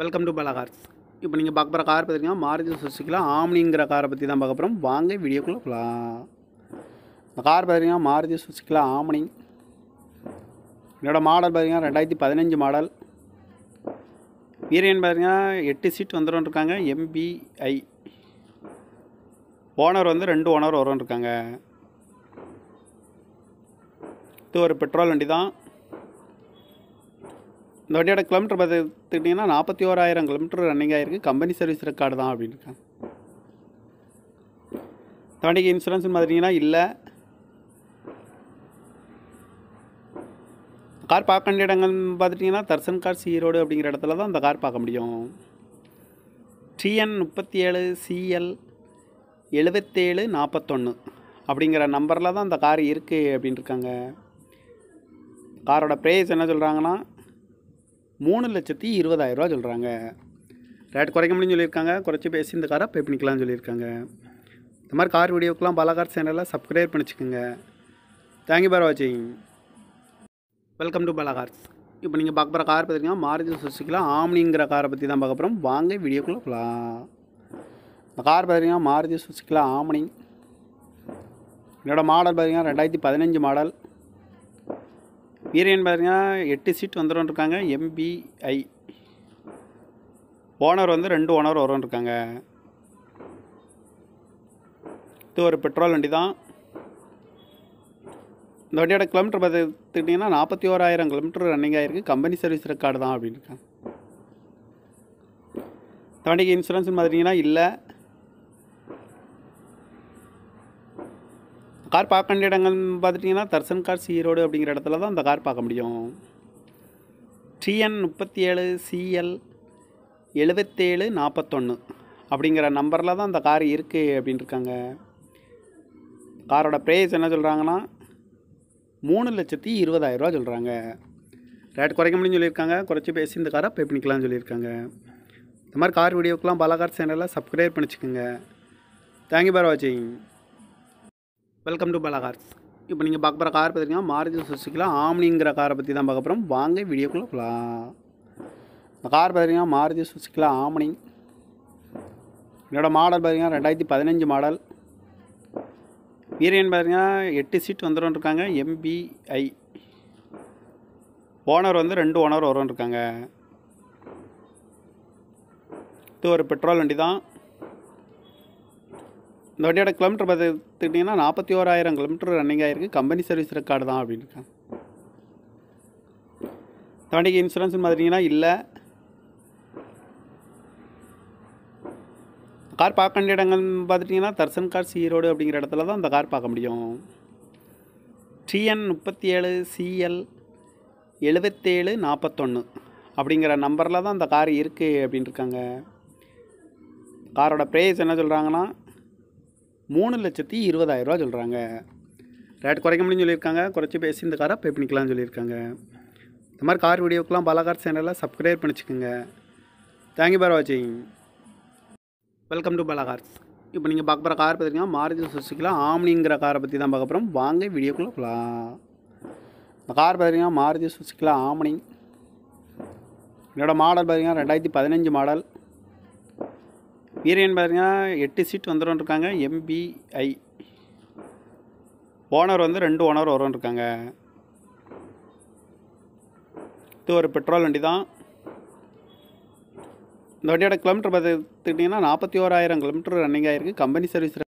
welcome to பலகார்ஸ் cars இப்போ நீங்கள் பார்க்க போகிற கார் பார்த்தீங்கன்னா மாருதி சுசுக்கியில் ஆம்னிங்கிற காரை பற்றி தான் பார்க்க போகிறோம் வாங்க வீடியோக்குள்ள போகலாம் இந்த கார் பார்த்தீங்கன்னா மாருதி சுசுக்கியில் ஆம்னி என்னோடய மாடல் பார்த்திங்கன்னா ரெண்டாயிரத்தி பதினஞ்சு மாடல் வீரியன் பார்த்தீங்கன்னா எட்டு சீட் வந்துடும் இருக்காங்க எம்பிஐ ஓனர் வந்து ரெண்டு ஓனர் வரும் இருக்காங்க இது ஒரு பெட்ரோல் வண்டி தான் இந்த வண்டியோட கிலோமீட்டர் பார்த்துக்கிட்டிங்கன்னா நாற்பத்தி ஓராயிரம் கிலோமீட்டர் ரன்னிங் ஆகிருக்கு கம்பெனி சர்வீஸ் ரெக்கார்டு தான் அப்படின்னு இந்த வண்டிக்கு இன்சூரன்ஸ்னு பார்த்துட்டிங்கன்னா இல்லை கார் பார்க்க வேண்டிய இடங்கள் பார்த்துட்டிங்கன்னா தர்சன் கார் சி ரோடு அப்படிங்கிற இடத்துல தான் அந்த கார் பார்க்க முடியும் டிஎன் முப்பத்தி ஏழு சிஎல் எழுபத்தேழு நாற்பத்தொன்று அப்படிங்கிற நம்பரில் தான் அந்த கார் இருக்குது அப்படின்ட்டுருக்காங்க காரோட ப்ரைஸ் என்ன சொல்கிறாங்கன்னா மூணு லட்சத்தி இருபதாயிரரூவா சொல்கிறாங்க ரேட் குறைக்க முடியும்னு சொல்லியிருக்காங்க குறைச்சி பேசி இந்த காரை பே பண்ணிக்கலாம்னு சொல்லியிருக்காங்க இந்த மாதிரி கார் வீடியோக்கெலாம் பலகார் சேனலில் சப்ஸ்கிரைப் பண்ணிச்சுக்கோங்க தேங்க்யூ பார் வாட்சிங் வெல்கம் டு பலா இப்போ நீங்கள் பார்க்க போகிற கார் பார்த்துருக்கீங்கன்னா மாருதி சுசுக்கிலாம் ஆம்னிங்கிற காரை பற்றி தான் பார்க்க போகிறோம் வாங்க வீடியோக்குள்ள போகலாம் இந்த கார் பார்த்துருக்கீங்கன்னா மாருதி சுசுக்கிலாம் ஆம்னிங் என்னோடய மாடல் பார்த்திங்கன்னா ரெண்டாயிரத்தி பதினஞ்சு மாடல் வீரியன் பார்த்தீங்கன்னா எட்டு சீட் வந்துடும் இருக்காங்க எம்பிஐ ஓனர் வந்து ரெண்டு ஓனர் வரும் இருக்காங்க இது ஒரு பெட்ரோல் வண்டி தான் இந்த வண்டியோட கிலோமீட்டர் பார்த்துக்கிட்டிங்கன்னா நாற்பத்தி ஓராயிரம் கிலோமீட்டர் ரன்னிங் ஆகிருக்கு கம்பெனி சர்வீஸ் ரெக்கார்டு தான் அப்படின்னு இருக்காங்க இந்த வண்டிக்கு இன்சூரன்ஸ் பார்த்துட்டிங்கன்னா இல்லை கார் பார்க்க வேண்டிய இடங்கள்னு பார்த்துட்டிங்கன்னா தர்சன் கார் சி ரோடு அப்படிங்கிற இடத்துல தான் அந்த கார் பார்க்க முடியும் டிஎன் முப்பத்தி ஏழு சிஎல் எழுபத்தேழு நாற்பத்தொன்று அப்படிங்கிற நம்பரில் தான் அந்த கார் இருக்குது அப்படின்னு இருக்காங்க காரோட ப்ரைஸ் என்ன சொல்கிறாங்கன்னா மூணு லட்சத்தி இருபதாயிரரூவா சொல்கிறாங்க ரேட் குறைக்க முடியும் சொல்லியிருக்காங்க குறைச்சி பேசி இந்த காரை பே பண்ணிக்கலாம்னு சொல்லியிருக்காங்க இந்த மாதிரி கார் வீடியோக்கெலாம் பல கார் சேனலில் சப்ஸ்கிரைப் பண்ணிச்சுக்கோங்க தேங்க்யூ ஃபார் வாட்சிங் வெல்கம் டு பலா கார்ஸ் இப்போ நீங்கள் பார்க்க போகிற கார் பார்த்துருக்கீங்க மாருதி சுசுக்கிலாம் ஆம்னிங்கிற காரை பற்றி தான் பார்க்க போகிறோம் வாங்க வீடியோக்குள்ளே போகலாம் இந்த கார் பார்த்துருக்கீங்க மாருதி சுசுக்கிலாம் ஆம்னிங் என்னோடய மாடல் பார்த்திங்கன்னா ரெண்டாயிரத்தி பதினஞ்சு மாடல் வீரியன் பார்த்திங்கன்னா எட்டு சீட் வந்துடும் இருக்காங்க எம்பிஐ ஓனர் வந்து ரெண்டு ஓனர் வரும் இருக்காங்க இது ஒரு பெட்ரோல் வண்டி தான் இந்த வண்டியோட கிலோமீட்டர் பார்த்துக்கிட்டிங்கன்னா நாற்பத்தி ஓராயிரம் கிலோமீட்டர் ரன்னிங் ஆகிருக்கு கம்பெனி சர்வீஸ் ரெக்கார்டு தான் அப்படின்னு இந்த வண்டிக்கு இன்சூரன்ஸ்னு பார்த்துட்டிங்கன்னா இல்லை கார் பார்க்க வேண்டிய இடங்கள்னு பார்த்துட்டிங்கன்னா தர்சன் கார் சி ரோடு அப்படிங்கிற இடத்துல தான் இந்த கார் பார்க்க முடியும் டிஎன் முப்பத்தி ஏழு சிஎல் எழுபத்தேழு நாற்பத்தொன்று அப்படிங்கிற நம்பரில் தான் இந்த கார் இருக்குது அப்படின்ட்டுருக்காங்க காரோட ப்ரைஸ் என்ன சொல்கிறாங்கன்னா மூணு லட்சத்தி இருபதாயிரரூவா சொல்கிறாங்க ரேட் குறைக்க முடியும்னு சொல்லியிருக்காங்க குறைச்சி பேசி இந்த காரை பே பண்ணிக்கலாம்னு சொல்லியிருக்காங்க இந்த மாதிரி கார் வீடியோக்கெலாம் பலகார் சேனலில் சப்ஸ்கிரைப் பண்ணிச்சுக்கோங்க தேங்க்யூ பார் வாட்சிங் வெல்கம் டு பலா இப்போ நீங்கள் பார்க்க போகிற கார் பார்த்துருக்கீங்கன்னா மாருதி சுசுக்கியில் ஆம்னிங்கிற காரை பற்றி தான் பார்க்க போகிறோம் வாங்க வீடியோக்குள்ளே போகலாம் இந்த கார் பார்த்துருக்கீங்கன்னா மாருதி சுசுக்கியில் ஆம்னிங் என்னோடய மாடல் பார்த்திங்கன்னா ரெண்டாயிரத்தி பதினஞ்சு மாடல் வீரியன் பார்த்தீங்கன்னா எட்டு சீட் வந்துடும் இருக்காங்க எம்பிஐ ஓனர் வந்து ரெண்டு ஓனர் வரும் இருக்காங்க இது ஒரு பெட்ரோல் வண்டி தான் இந்த வண்டியோட கிலோமீட்டர் பார்த்துக்கிட்டிங்கன்னா நாற்பத்தி ஓராயிரம் கிலோமீட்டர் ரன்னிங் ஆகிருக்கு கம்பெனி சர்வீஸ்